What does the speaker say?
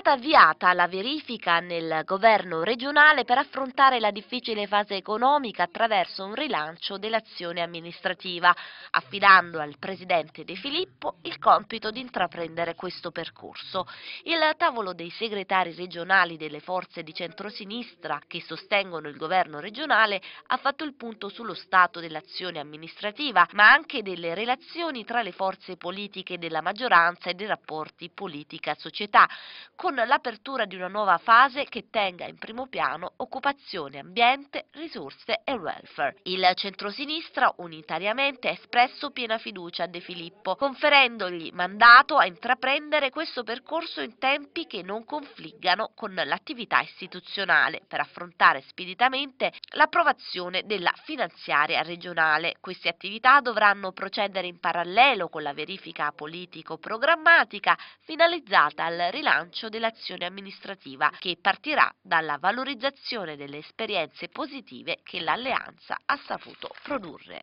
stata avviata la verifica nel governo regionale per affrontare la difficile fase economica attraverso un rilancio dell'azione amministrativa, affidando al presidente De Filippo il compito di intraprendere questo percorso. Il tavolo dei segretari regionali delle forze di centrosinistra che sostengono il governo regionale ha fatto il punto sullo stato dell'azione amministrativa, ma anche delle relazioni tra le forze politiche della maggioranza e dei rapporti politica-società, con l'apertura di una nuova fase che tenga in primo piano occupazione, ambiente, risorse e welfare. Il centrosinistra unitariamente ha espresso piena fiducia a De Filippo, conferendogli mandato a intraprendere questo percorso in tempi che non confliggano con l'attività istituzionale per affrontare speditamente l'approvazione della finanziaria regionale. Queste attività dovranno procedere in parallelo con la verifica politico-programmatica finalizzata al rilancio rilancio dell'azione amministrativa che partirà dalla valorizzazione delle esperienze positive che l'alleanza ha saputo produrre.